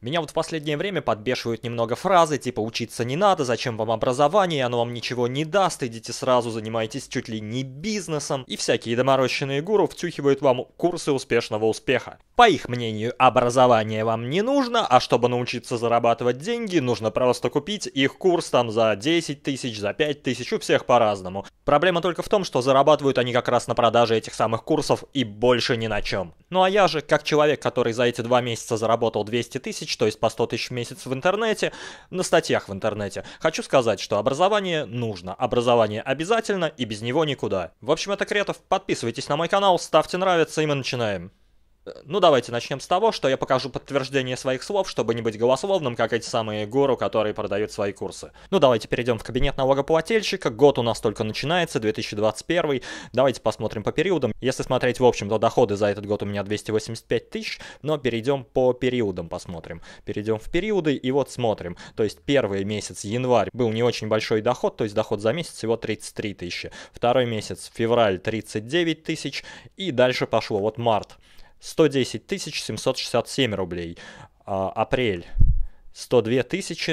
Меня вот в последнее время подбешивают немного фразы, типа «учиться не надо, зачем вам образование, оно вам ничего не даст, идите сразу, занимайтесь чуть ли не бизнесом», и всякие доморощенные гуру втюхивают вам курсы успешного успеха. По их мнению, образование вам не нужно, а чтобы научиться зарабатывать деньги, нужно просто купить их курс там за 10 тысяч, за 5 тысяч, у всех по-разному. Проблема только в том, что зарабатывают они как раз на продаже этих самых курсов и больше ни на чем. Ну а я же, как человек, который за эти два месяца заработал 200 тысяч, тысяч, то есть по 100 тысяч в месяц в интернете, на статьях в интернете. Хочу сказать, что образование нужно, образование обязательно и без него никуда. В общем, это Кретов, подписывайтесь на мой канал, ставьте нравится и мы начинаем. Ну, давайте начнем с того, что я покажу подтверждение своих слов, чтобы не быть голословным, как эти самые гуру, которые продают свои курсы. Ну, давайте перейдем в кабинет налогоплательщика. Год у нас только начинается, 2021. Давайте посмотрим по периодам. Если смотреть в общем, то доходы за этот год у меня 285 тысяч, но перейдем по периодам посмотрим. Перейдем в периоды и вот смотрим. То есть первый месяц, январь, был не очень большой доход, то есть доход за месяц всего 33 тысячи. Второй месяц, февраль, 39 тысяч. И дальше пошло, вот март. 110 767 рублей. А, апрель 102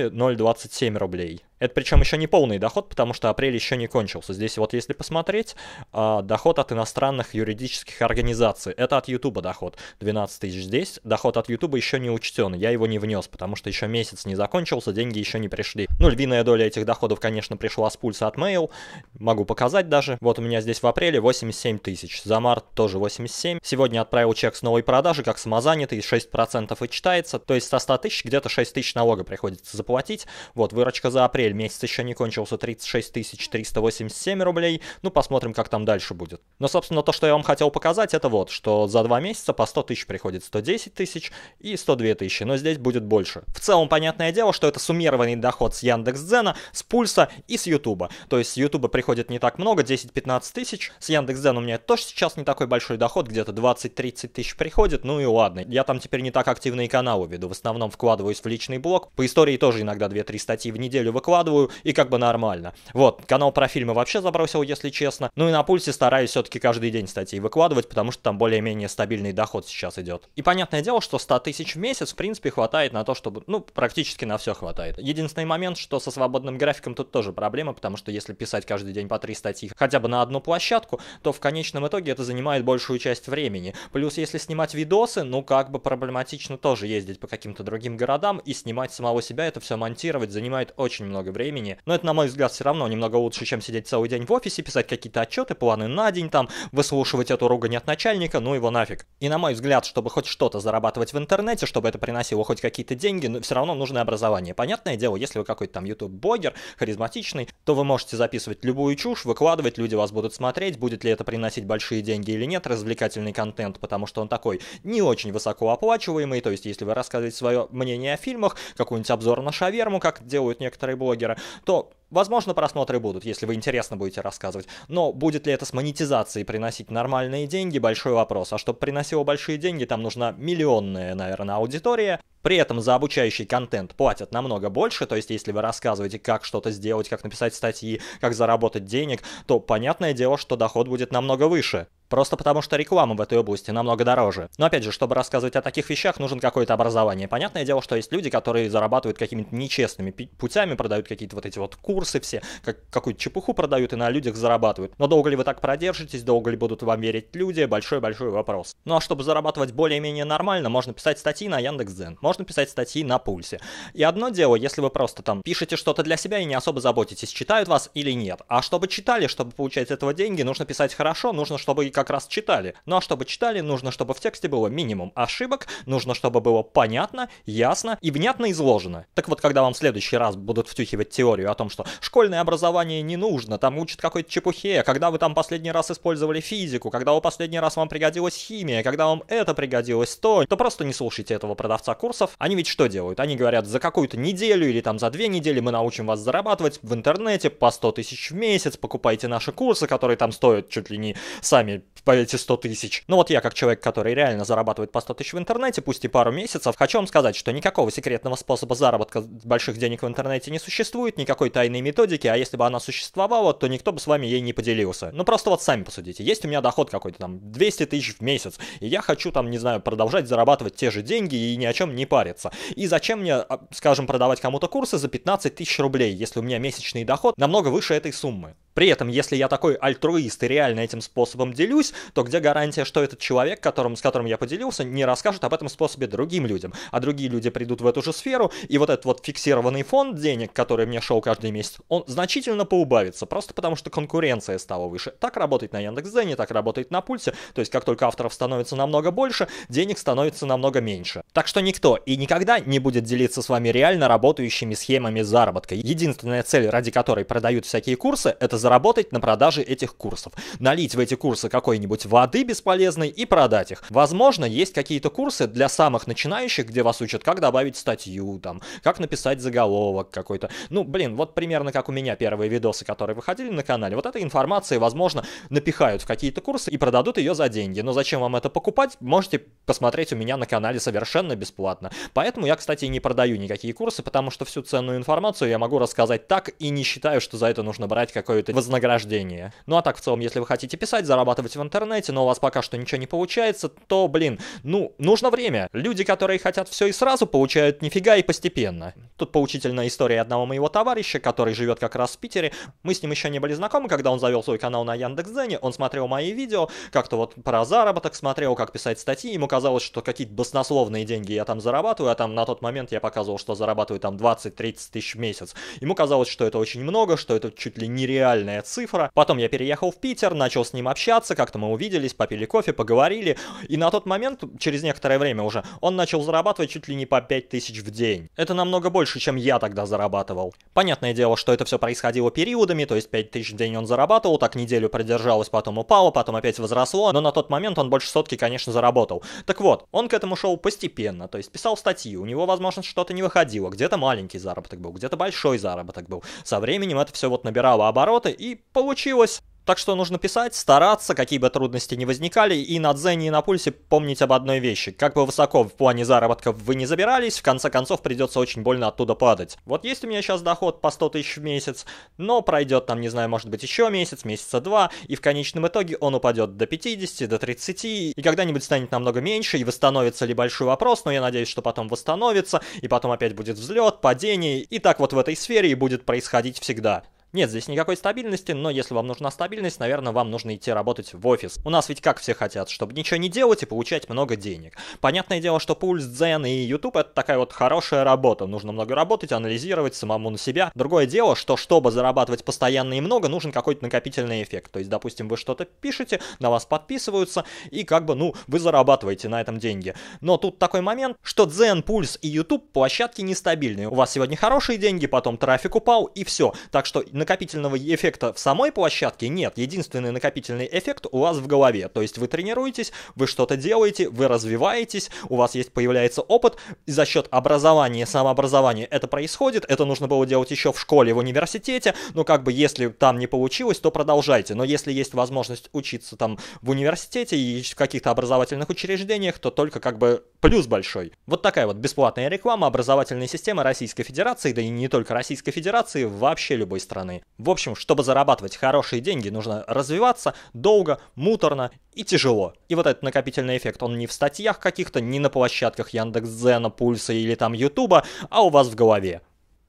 027 рублей. Это причем еще не полный доход, потому что апрель еще не кончился. Здесь вот если посмотреть, а, доход от иностранных юридических организаций. Это от Ютуба доход. 12 тысяч здесь. Доход от Ютуба еще не учтен. Я его не внес, потому что еще месяц не закончился, деньги еще не пришли. Ну, львиная доля этих доходов, конечно, пришла с пульса от Mail. Могу показать даже. Вот у меня здесь в апреле 87 тысяч. За март тоже 87. Сегодня отправил чек с новой продажи, как самозанятый, 6% и читается. То есть со 100 тысяч где-то 6 тысяч налога приходится заплатить. Вот выручка за апрель месяц еще не кончился, 36 387 рублей. Ну, посмотрим, как там дальше будет. Но, собственно, то, что я вам хотел показать, это вот, что за два месяца по 100 тысяч приходит 110 тысяч и 102 тысячи, но здесь будет больше. В целом, понятное дело, что это суммированный доход с Яндекс.Дзена, с Пульса и с Ютуба. То есть с Ютуба приходит не так много, 10-15 тысяч. С Яндекс.Дзен у меня тоже сейчас не такой большой доход, где-то 20-30 тысяч приходит, ну и ладно. Я там теперь не так активно и каналы веду, в основном вкладываюсь в личный блог. По истории тоже иногда 2-3 статьи в неделю выкладываю, выкладываю, и как бы нормально. Вот, канал про фильмы вообще забросил, если честно. Ну и на пульсе стараюсь все-таки каждый день статьи выкладывать, потому что там более-менее стабильный доход сейчас идет. И понятное дело, что 100 тысяч в месяц, в принципе, хватает на то, чтобы, ну, практически на все хватает. Единственный момент, что со свободным графиком тут тоже проблема, потому что если писать каждый день по 3 статьи хотя бы на одну площадку, то в конечном итоге это занимает большую часть времени. Плюс, если снимать видосы, ну, как бы проблематично тоже ездить по каким-то другим городам и снимать самого себя, это все монтировать занимает очень много много времени. Но это, на мой взгляд, все равно немного лучше, чем сидеть целый день в офисе, писать какие-то отчеты, планы на день, там, выслушивать эту ругань от начальника, ну его нафиг. И на мой взгляд, чтобы хоть что-то зарабатывать в интернете, чтобы это приносило хоть какие-то деньги, но ну, все равно нужно образование. Понятное дело, если вы какой-то там YouTube-блогер, харизматичный, то вы можете записывать любую чушь, выкладывать, люди вас будут смотреть, будет ли это приносить большие деньги или нет, развлекательный контент, потому что он такой не очень высокооплачиваемый, то есть если вы рассказываете свое мнение о фильмах, какой-нибудь обзор на шаверму, как делают некоторые блогеры, блогера, то Возможно, просмотры будут, если вы интересно будете рассказывать. Но будет ли это с монетизацией приносить нормальные деньги, большой вопрос. А чтобы приносило большие деньги, там нужна миллионная, наверное, аудитория. При этом за обучающий контент платят намного больше, то есть если вы рассказываете, как что-то сделать, как написать статьи, как заработать денег, то понятное дело, что доход будет намного выше. Просто потому, что реклама в этой области намного дороже. Но опять же, чтобы рассказывать о таких вещах, нужен какое-то образование. Понятное дело, что есть люди, которые зарабатывают какими-то нечестными путями, продают какие-то вот эти вот курсы, курсы все, как, какую-то чепуху продают и на людях зарабатывают. Но долго ли вы так продержитесь, долго ли будут вам верить люди, большой-большой вопрос. Ну а чтобы зарабатывать более-менее нормально, можно писать статьи на Яндекс.Дзен, можно писать статьи на Пульсе. И одно дело, если вы просто там пишете что-то для себя и не особо заботитесь, читают вас или нет. А чтобы читали, чтобы получать этого деньги, нужно писать хорошо, нужно, чтобы и как раз читали. Ну а чтобы читали, нужно, чтобы в тексте было минимум ошибок, нужно, чтобы было понятно, ясно и внятно изложено. Так вот, когда вам в следующий раз будут втюхивать теорию о том, что школьное образование не нужно, там учат какой-то чепухе, когда вы там последний раз использовали физику, когда вы последний раз вам пригодилась химия, когда вам это пригодилось то, то просто не слушайте этого продавца курсов. Они ведь что делают? Они говорят, за какую-то неделю или там за две недели мы научим вас зарабатывать в интернете по 100 тысяч в месяц, покупайте наши курсы, которые там стоят чуть ли не сами по эти 100 тысяч. Но ну вот я, как человек, который реально зарабатывает по 100 тысяч в интернете, пусть и пару месяцев, хочу вам сказать, что никакого секретного способа заработка больших денег в интернете не существует, никакой тайны проверенной методики, а если бы она существовала, то никто бы с вами ей не поделился. Ну просто вот сами посудите. Есть у меня доход какой-то там 200 тысяч в месяц, и я хочу там, не знаю, продолжать зарабатывать те же деньги и ни о чем не париться. И зачем мне, а, скажем, продавать кому-то курсы за 15 тысяч рублей, если у меня месячный доход намного выше этой суммы? При этом, если я такой альтруист и реально этим способом делюсь, то где гарантия, что этот человек, которым, с которым я поделился, не расскажет об этом способе другим людям, а другие люди придут в эту же сферу, и вот этот вот фиксированный фонд денег, который мне шел каждый месяц, он значительно поубавится, просто потому что конкуренция стала выше. Так работает на Яндекс.Дзене, так работает на Пульсе, то есть как только авторов становится намного больше, денег становится намного меньше. Так что никто и никогда не будет делиться с вами реально работающими схемами заработка. Единственная цель, ради которой продают всякие курсы, это заработать на продаже этих курсов. Налить в эти курсы какой-нибудь воды бесполезной и продать их. Возможно, есть какие-то курсы для самых начинающих, где вас учат, как добавить статью, там, как написать заголовок какой-то. Ну, блин, вот примерно как у меня первые видосы, которые выходили на канале. Вот этой информации, возможно, напихают в какие-то курсы и продадут ее за деньги. Но зачем вам это покупать, можете посмотреть у меня на канале совершенно бесплатно. Поэтому я, кстати, не продаю никакие курсы, потому что всю ценную информацию я могу рассказать так и не считаю, что за это нужно брать какое-то вознаграждение. Ну а так в целом, если вы хотите писать, зарабатывать в интернете, но у вас пока что ничего не получается, то, блин, ну, нужно время. Люди, которые хотят все и сразу, получают нифига и постепенно. Тут поучительная история одного моего товарища, который живет как раз в Питере. Мы с ним еще не были знакомы, когда он завел свой канал на Яндекс.Дзене, он смотрел мои видео, как-то вот про заработок смотрел, как писать статьи, ему казалось, что какие-то баснословные деньги я там зарабатываю, а там на тот момент я показывал, что зарабатываю там 20-30 тысяч в месяц. Ему казалось, что это очень много, что это чуть ли нереально нереальная цифра. Потом я переехал в Питер, начал с ним общаться, как-то мы увиделись, попили кофе, поговорили. И на тот момент, через некоторое время уже, он начал зарабатывать чуть ли не по 5000 в день. Это намного больше, чем я тогда зарабатывал. Понятное дело, что это все происходило периодами, то есть 5000 в день он зарабатывал, так неделю продержалось, потом упало, потом опять возросло, но на тот момент он больше сотки, конечно, заработал. Так вот, он к этому шел постепенно, то есть писал статьи, у него, возможно, что-то не выходило, где-то маленький заработок был, где-то большой заработок был. Со временем это все вот набирало обороты, и получилось. Так что нужно писать, стараться, какие бы трудности ни возникали, и на дзене и на пульсе помнить об одной вещи. Как бы высоко в плане заработка вы не забирались, в конце концов придется очень больно оттуда падать. Вот есть у меня сейчас доход по 100 тысяч в месяц, но пройдет там, не знаю, может быть еще месяц, месяца два, и в конечном итоге он упадет до 50, до 30, и когда-нибудь станет намного меньше, и восстановится ли большой вопрос, но я надеюсь, что потом восстановится, и потом опять будет взлет, падение, и так вот в этой сфере и будет происходить всегда. Нет здесь никакой стабильности, но если вам нужна стабильность, наверное, вам нужно идти работать в офис. У нас ведь как все хотят, чтобы ничего не делать и получать много денег. Понятное дело, что Пульс, Дзен и YouTube это такая вот хорошая работа. Нужно много работать, анализировать самому на себя. Другое дело, что чтобы зарабатывать постоянно и много, нужен какой-то накопительный эффект. То есть, допустим, вы что-то пишете, на вас подписываются, и как бы, ну, вы зарабатываете на этом деньги. Но тут такой момент, что Дзен, Пульс и YouTube площадки нестабильные. У вас сегодня хорошие деньги, потом трафик упал, и все. Так что на накопительного эффекта в самой площадке нет. Единственный накопительный эффект у вас в голове. То есть вы тренируетесь, вы что-то делаете, вы развиваетесь, у вас есть появляется опыт, и за счет образования, самообразования это происходит. Это нужно было делать еще в школе, в университете. Но как бы если там не получилось, то продолжайте. Но если есть возможность учиться там в университете и в каких-то образовательных учреждениях, то только как бы плюс большой. Вот такая вот бесплатная реклама образовательной системы Российской Федерации, да и не только Российской Федерации, вообще любой страны разные. В общем, чтобы зарабатывать хорошие деньги, нужно развиваться долго, муторно и тяжело. И вот этот накопительный эффект, он не в статьях каких-то, не на площадках Яндекс.Зена, Пульса или там Ютуба, а у вас в голове.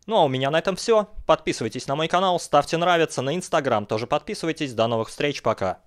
Ну а у меня на этом все. Подписывайтесь на мой канал, ставьте нравится, на Инстаграм тоже подписывайтесь. До новых встреч, пока.